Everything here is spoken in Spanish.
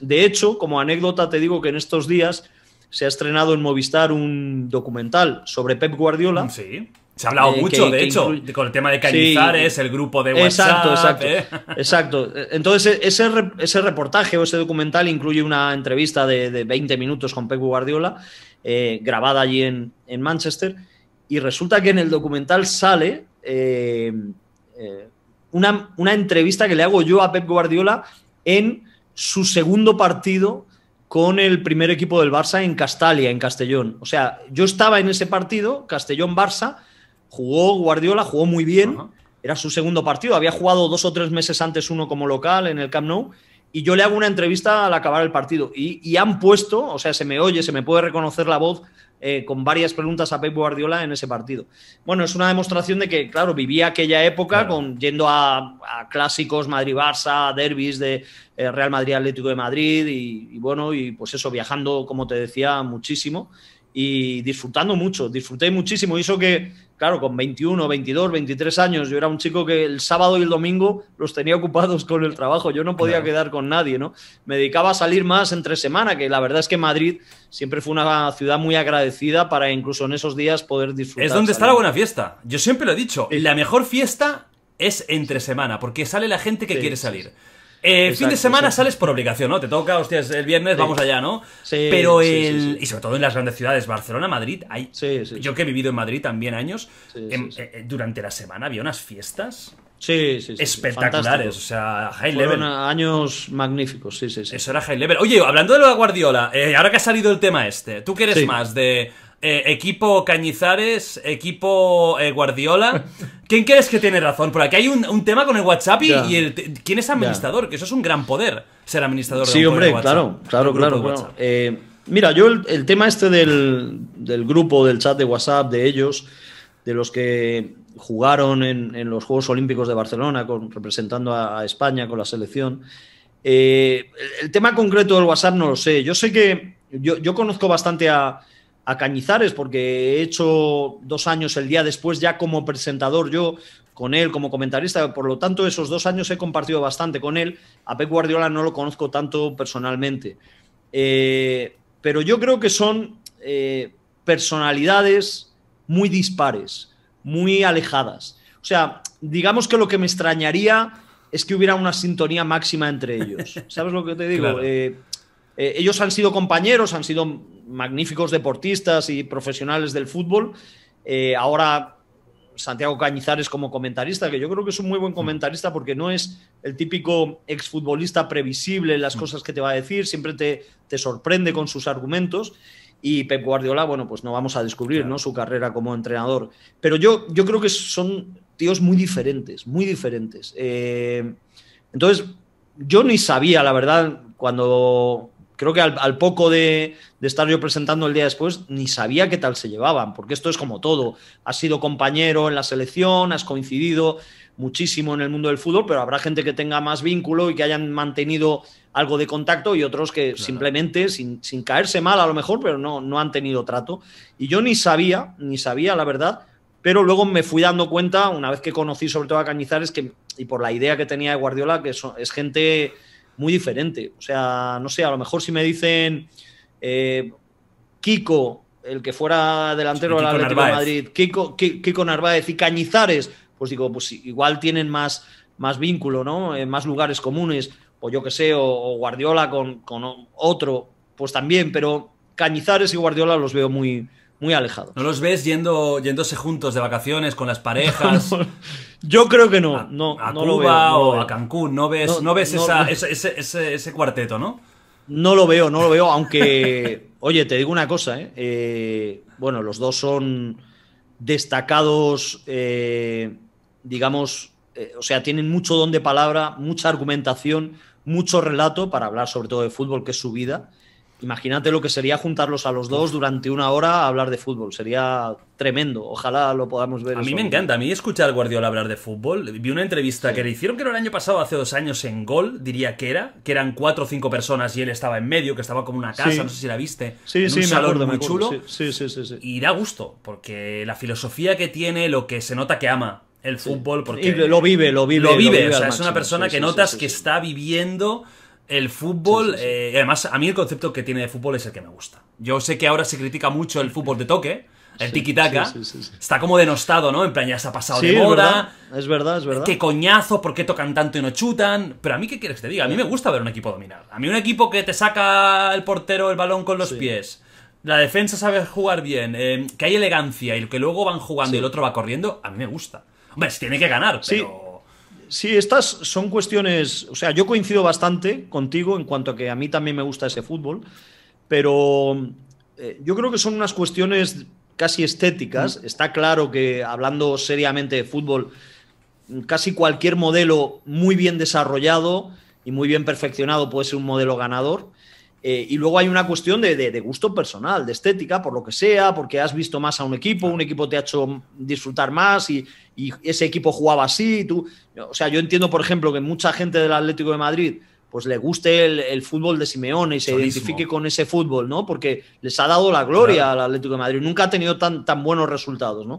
De hecho, como anécdota te digo que en estos días se ha estrenado en Movistar un documental sobre Pep Guardiola. Sí. Se ha hablado eh, mucho, de hecho, con el tema de Cañizares, eh, el grupo de WhatsApp. Exacto, exacto. Eh. exacto. Entonces, e-, ese, ese, reportaje o ese documental incluye una entrevista de, 20 minutos con Pep Guardiola, grabada allí en, en, Manchester. Y resulta que en el documental sale una, entrevista que le hago yo a Pep Guardiola en su segundo partido con el primer equipo del Barça en Castalia, en Castellón. O sea, yo estaba en ese partido, Castellón-Barça, jugó Guardiola, jugó muy bien, era su segundo partido, había jugado dos o tres meses antes uno como local en el Camp Nou, y yo le hago una entrevista al acabar el partido. Y, y han puesto, o sea, se me oye, se me puede reconocer la voz, eh, con varias preguntas a Pep Guardiola en ese partido. Bueno, es una demostración de que, claro, vivía aquella época con, yendo a, clásicos Madrid-Barça, derbis de eh, Real Madrid-Atlético de Madrid y, y, bueno, y pues eso, viajando, como te decía, muchísimo y disfrutando mucho, disfruté muchísimo. Y eso que, claro, con 21, 22, 23 años, yo era un chico que el sábado y el domingo los tenía ocupados con el trabajo, yo no podía quedar con nadie, ¿no? Me dedicaba a salir más entre semana, que la verdad es que Madrid siempre fue una ciudad muy agradecida para incluso en esos días poder disfrutar. Es donde está la buena fiesta, yo siempre lo he dicho, la mejor fiesta es entre semana, porque sale la gente que quiere salir. El eh, fin de semana sales por obligación, ¿no? Te toca, hostias, el viernes vamos allá, ¿no? Pero el. y sobre todo en las grandes ciudades, Barcelona, Madrid, hay. yo que he vivido en Madrid también años, em, eh, eh, durante la semana había unas fiestas. Sí, sí, sí. Espectaculares, o sea, high Fueron años magníficos, sí, sí, sí. Eso era high level. Oye, hablando de la Guardiola, ahora que ha salido el tema este, ¿tú qué eres más? ¿De eh, equipo Cañizares, equipo eh, Guardiola. ¿Quién crees que tiene razón? Por aquí hay un, tema con el WhatsApp y, el, quién es administrador, que eso es un gran poder, ser administrador sí, Sí, hombre, claro, claro, claro. Eh, mira, yo el, tema este del, grupo, del chat de WhatsApp, de ellos, de los que jugaron en, los Juegos Olímpicos de Barcelona, representando a, España con la selección. El, tema concreto del WhatsApp no lo sé. Yo sé que yo conozco bastante a a Cañizares, porque he hecho dos años el día después ya como presentador yo con él como comentarista, por lo tanto esos dos años he compartido bastante con él, a Pep Guardiola no lo conozco tanto personalmente, eh, pero yo creo que son eh, personalidades muy dispares, muy alejadas. O sea, digamos que lo que me extrañaría es que hubiera una sintonía máxima entre ellos. ¿Sabes lo que te digo? Eh, ellos han sido compañeros, han sido magníficos deportistas y profesionales del fútbol. Eh, ahora Santiago Cañizares como comentarista, que yo creo que es un muy buen mm. comentarista porque no es el típico exfutbolista previsible en las mm. cosas que te va a decir, siempre te, te sorprende con sus argumentos. Y Pep Guardiola, bueno, pues no vamos a descubrir ¿no? su carrera como entrenador. Pero yo, yo creo que son tíos muy diferentes, muy diferentes. Eh, entonces, yo ni sabía, la verdad, cuando creo que al, poco de, estar yo presentando el día después, ni sabía qué tal se llevaban, porque esto es como todo. Has sido compañero en la selección, has coincidido muchísimo en el mundo del fútbol, pero habrá gente que tenga más vínculo y que hayan mantenido algo de contacto y otros que simplemente, sin, caerse mal a lo mejor, pero no, no han tenido trato. Y yo ni sabía, ni sabía la verdad, pero luego me fui dando cuenta, una vez que conocí sobre todo a Cañizares, que, y por la idea que tenía de Guardiola, que es gente muy diferente. O sea, no sé, a lo mejor si me dicen eh, Kiko, el que fuera delantero del Atlético de Madrid, Kiko, Kiko Narváez y Cañizares, pues digo, pues igual tienen más, más vínculo, ¿no? En eh, más lugares comunes, o yo qué sé, o, Guardiola con, con, otro, pues también, pero Cañizares y Guardiola los veo muy, muy alejados. ¿No los ves yendo, yéndose juntos de vacaciones con las parejas? Yo creo que no. A, no, Cuba lo o a Cancún. No ves, no, ves ese, cuarteto, ¿no? No lo veo, no lo veo. Aunque, oye, te digo una cosa, ¿eh? eh bueno, los dos son destacados, eh, digamos, eh, o sea, tienen mucho don de palabra, mucha argumentación, mucho relato para hablar sobre todo de fútbol, que es su vida imagínate lo que sería juntarlos a los dos durante una hora a hablar de fútbol. Sería tremendo. Ojalá lo podamos ver. A mí me encanta. A mí escuchar al Guardiola hablar de fútbol. Vi una entrevista que le hicieron, que era el año pasado, hace dos años, en Gol, diría que era, que eran cuatro o cinco personas y él estaba en medio, que estaba como una casa, no sé si la viste. Sí, sí, sí, un muy chulo. Sí, sí, sí, Y da gusto, porque la filosofía que tiene, lo que se nota que ama el fútbol, porque. lo vive, lo vive. Lo vive, o sea, es una persona que notas que está viviendo el fútbol, eh, además, a mí el concepto que tiene de fútbol es el que me gusta. Yo sé que ahora se critica mucho el fútbol de toque, el tiki-taka. Está como denostado, ¿no? En plan, ya se ha pasado de moda. Es verdad, es verdad. Qué coñazo, ¿por qué tocan tanto y no chutan? Pero a mí, ¿qué quieres que te diga? A mí me gusta ver un equipo dominar. A mí, un equipo que te saca el portero el balón con los pies la defensa sabe jugar bien, eh, que hay elegancia y que luego van jugando y el otro va corriendo, a mí me gusta. Hombre, si tiene que ganar, pero Sí, estas son cuestiones, o sea, yo coincido bastante contigo en cuanto a que a mí también me gusta ese fútbol, pero eh, yo creo que son unas cuestiones casi estéticas. Mm. Está claro que hablando seriamente de fútbol, casi cualquier modelo muy bien desarrollado y muy bien perfeccionado puede ser un modelo ganador. Eh, y luego hay una cuestión de, gusto personal, de estética, por lo que sea, porque has visto más a un equipo, un equipo te ha hecho disfrutar más y, ese equipo jugaba así. tú, o sea, yo entiendo, por ejemplo, que mucha gente del Atlético de Madrid pues le guste el, fútbol de Simeone y se identifique con ese fútbol, ¿no? Porque les ha dado la gloria al Atlético de Madrid. Nunca ha tenido tan, tan buenos resultados, ¿no?